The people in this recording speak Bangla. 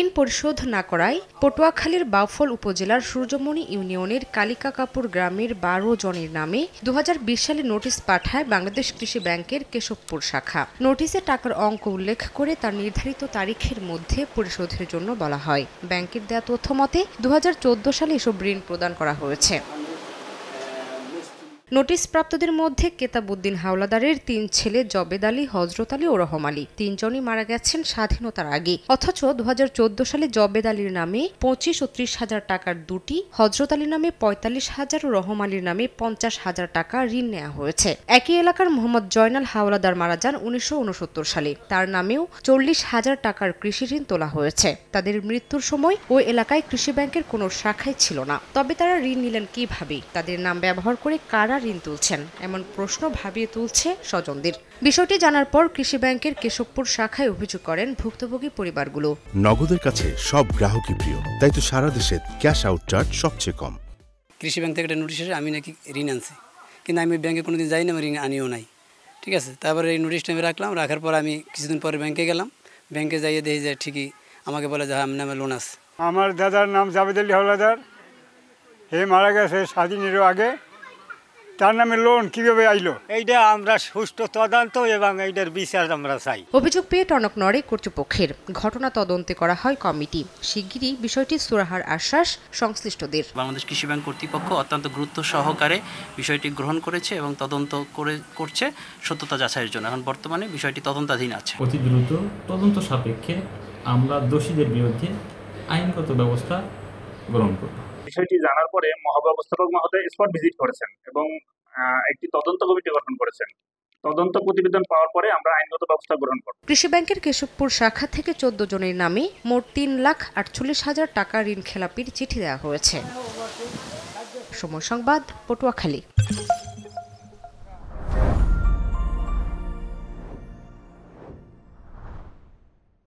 ঋণ পরিশোধ না করায় পটুয়াখালীর বাউফল উপজেলার সূর্যমণি ইউনিয়নের কালিকাকাপুর গ্রামের বারো জনের নামে দু সালে নোটিশ পাঠায় বাংলাদেশ কৃষি ব্যাংকের কেশবপুর শাখা নোটিশে টাকার অঙ্ক উল্লেখ করে তার নির্ধারিত তারিখের মধ্যে পরিশোধের জন্য বলা হয় ব্যাংকের দেয়া তথ্য মতে দু সালে এসব ঋণ প্রদান করা হয়েছে নোটিশপ্রাপ্তদের মধ্যে কেতাবুদ্দিন হাওলাদারের তিন ছেলে জবেদ আলী হজরত আলী ও রহম আলী তিনজনই মারা গেছেন স্বাধীনতার আগে অথচ দু সালে জবেদ আলীর নামে পঁচিশ ও ত্রিশ হাজার টাকার দুটি হজরত আলীর নামে পঁয়তাল্লিশ হাজার ও রহম আলীর নামে পঞ্চাশ হাজার টাকা ঋণ নেওয়া হয়েছে একই এলাকার মোহাম্মদ জয়নাল হাওলাদার মারা যান উনিশশো সালে তার নামেও চল্লিশ হাজার টাকার কৃষি ঋণ তোলা হয়েছে তাদের মৃত্যুর সময় ওই এলাকায় কৃষি ব্যাংকের কোনো শাখাই ছিল না তবে তারা ঋণ নিলেন কিভাবে তাদের নাম ব্যবহার করে কারা তারা ঋণ তুলছেন এমন প্রশ্ন ভাবিয়ে তুলছে স্বজনদের বিষয়টি জানার পর কৃষি ব্যাংকের কেশবপুর শাখায় অভিযোগ করেন ভুক্তভোগী পরিবারগুলো নগদের কাছে সব গ্রাহকই প্রিয় তাই তো সারা দেশে ক্যাশ আউট চার্জ সবচেয়ে কম কৃষি ব্যাংক থেকে একটা নোটিশ আসে আমি নাকি ঋণ আনছি কিন্তু আমি ব্যাংকে কোনোদিন যাই না আমি ঋণ আনিও নাই ঠিক আছে তারপরে এই নোটিশটা আমি রাখলাম রাখার পর আমি কিছুদিন পরে ব্যাংকে গেলাম ব্যাংকে যাইয়ে দেখি যে ঠিকই আমাকে বলে যা হ্যাঁ, আমার নামে লোন আছে আমার দাদার নাম জাবেদ আলী হলাদার হে মারা গেছে স্বাধীনেরও আগে তার নামে লোন কিভাবে আইলো এইটা আমরা সুষ্ঠু তদন্ত এবং এইটার বিচার আমরা চাই অভিযোগ পেয়ে টনক নড়ে কর্তৃপক্ষের ঘটনা তদন্তে করা হয় কমিটি শিগগিরই বিষয়টি সুরাহার আশ্বাস সংশ্লিষ্টদের বাংলাদেশ কৃষি ব্যাংক কর্তৃপক্ষ অত্যন্ত গুরুত্ব সহকারে বিষয়টি গ্রহণ করেছে এবং তদন্ত করে করছে সত্যতা যাচাইয়ের জন্য এখন বর্তমানে বিষয়টি তদন্তাধীন আছে অতি দ্রুত তদন্ত সাপেক্ষে আমরা দোষীদের বিরুদ্ধে আইনগত ব্যবস্থা গ্রহণ করব বিষয়টি জানার পরে মহাব্যবস্থাপক মহোদয় স্পট ভিজিট করেছেন এবং একটি তদন্ত কমিটি গঠন করেছেন তদন্ত প্রতিবেদন পাওয়ার পরে আমরা আইনগত ব্যবস্থা গ্রহণ করব কৃষি ব্যাংকের কেশবপুর শাখা থেকে চোদ্দ জনের নামে মোট তিন লাখ আটচল্লিশ হাজার টাকা ঋণ খেলাপির চিঠি দেওয়া হয়েছে সময় সংবাদ পটুয়াখালী